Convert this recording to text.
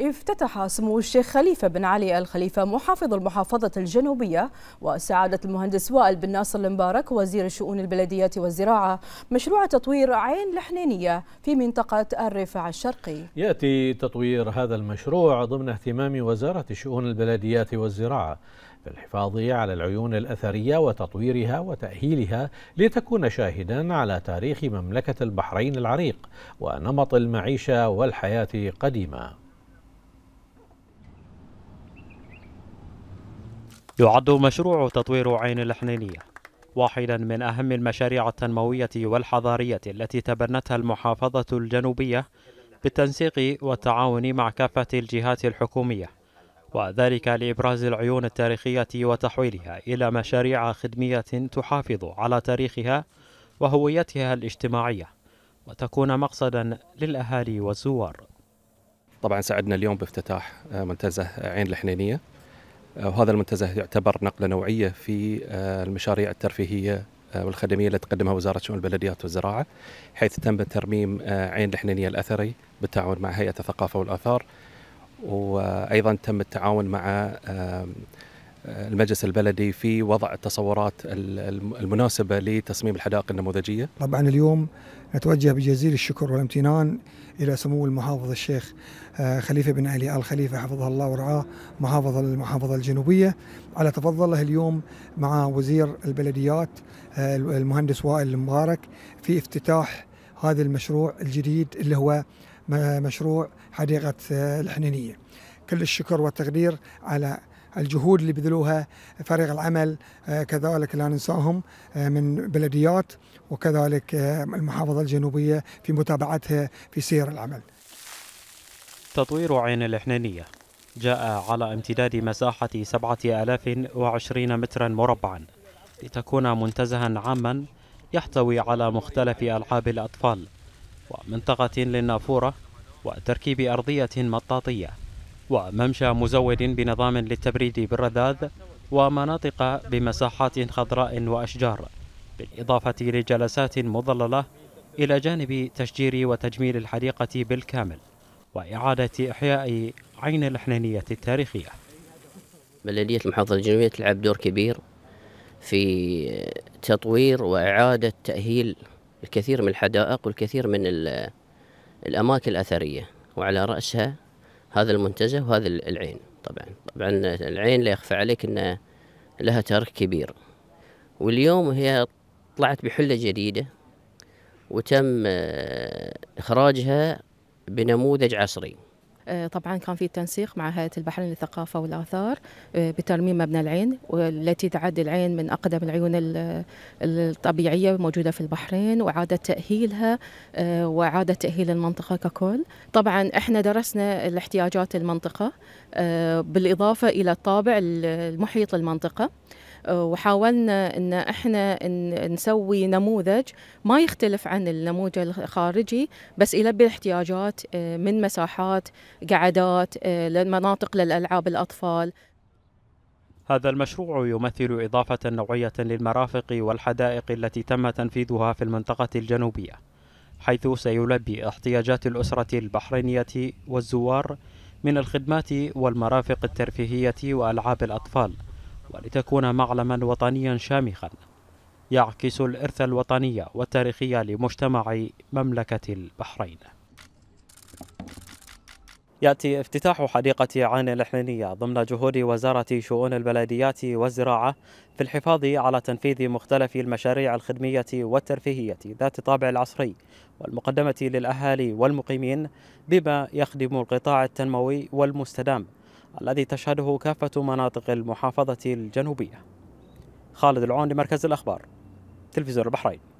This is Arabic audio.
افتتح سمو الشيخ خليفة بن علي الخليفة محافظ المحافظة الجنوبية وسعادة المهندس وائل بن ناصر المبارك وزير الشؤون البلدية والزراعة مشروع تطوير عين لحنينية في منطقة الرفع الشرقي يأتي تطوير هذا المشروع ضمن اهتمام وزارة الشؤون البلدية والزراعة بالحفاظ على العيون الأثرية وتطويرها وتأهيلها لتكون شاهدا على تاريخ مملكة البحرين العريق ونمط المعيشة والحياة قديما يعد مشروع تطوير عين الحنينية واحدا من أهم المشاريع التنموية والحضارية التي تبنتها المحافظة الجنوبية بالتنسيق والتعاون مع كافة الجهات الحكومية وذلك لإبراز العيون التاريخية وتحويلها إلى مشاريع خدمية تحافظ على تاريخها وهويتها الاجتماعية وتكون مقصدا للأهالي والزوار طبعا سعدنا اليوم بافتتاح منتزه عين الحنينية آه، وهذا المنتزه يعتبر نقلة نوعية في آه، المشاريع الترفيهية آه، والخدمية اللي تقدمها وزارة شؤون البلديات والزراعة حيث تم ترميم عين الحنينية الأثري بالتعاون مع هيئة الثقافة والآثار وأيضا تم التعاون مع المجلس البلدي في وضع التصورات المناسبة لتصميم الحدائق النموذجية؟ طبعا اليوم نتوجه بجزيل الشكر والامتنان إلى سمو المحافظ الشيخ آه، خليفة بن علي آل خليفة حفظه الله ورعاه محافظ المحافظة الجنوبية على تفضله اليوم مع وزير البلديات آه، المهندس وائل المبارك في افتتاح هذا المشروع الجديد اللي هو مشروع حديقة آه، الحنينية كل الشكر والتقدير على الجهود اللي بذلوها فريق العمل آه، كذلك لا ننساهم آه، من بلديات وكذلك آه، المحافظة الجنوبية في متابعتها في سير العمل تطوير عين الإحنانية جاء على امتداد مساحة 7020 مترا مربعا لتكون منتزها عاما يحتوي على مختلف ألعاب الأطفال ومنطقة للنافورة وتركيب أرضية مطاطية وممشى مزود بنظام للتبريد بالرذاذ ومناطق بمساحات خضراء وأشجار بالإضافة لجلسات مظللة إلى جانب تشجير وتجميل الحديقة بالكامل وإعادة إحياء عين الحنينية التاريخية بلدية المحافظة الجنوبية تلعب دور كبير في تطوير وإعادة تأهيل الكثير من الحدائق والكثير من الأماكن الأثرية وعلى رأسها هذا المنتزه وهذا العين طبعا طبعا العين لا يخفى عليك أن لها تاريخ كبير واليوم هي طلعت بحلة جديدة وتم آه، إخراجها بنموذج عصري آه، طبعا كان في تنسيق مع هيئه البحرين للثقافه والاثار آه، بترميم مبنى العين والتي تعد العين من اقدم العيون الطبيعيه الموجوده في البحرين واعاده تاهيلها آه، واعاده تاهيل المنطقه ككل طبعا احنا درسنا الاحتياجات المنطقه بالاضافه الى الطابع المحيط المنطقه وحاولنا ان احنا نسوي نموذج ما يختلف عن النموذج الخارجي بس يلبي احتياجات آه، من مساحات قعدات آه، لمناطق للالعاب الاطفال هذا المشروع يمثل إضافة نوعية للمرافق والحدائق التي تم تنفيذها في المنطقة الجنوبية حيث سيلبي احتياجات الأسرة البحرينية والزوار من الخدمات والمرافق الترفيهية وألعاب الأطفال ولتكون معلما وطنيا شامخا يعكس الإرث الوطني والتاريخي لمجتمع مملكة البحرين يأتي افتتاح حديقة عين الحنينية ضمن جهود وزارة شؤون البلديات والزراعة في الحفاظ على تنفيذ مختلف المشاريع الخدمية والترفيهية ذات الطابع العصري والمقدمة للأهالي والمقيمين بما يخدم القطاع التنموي والمستدام الذي تشهده كافة مناطق المحافظة الجنوبية خالد العون لمركز الأخبار تلفزيون البحرين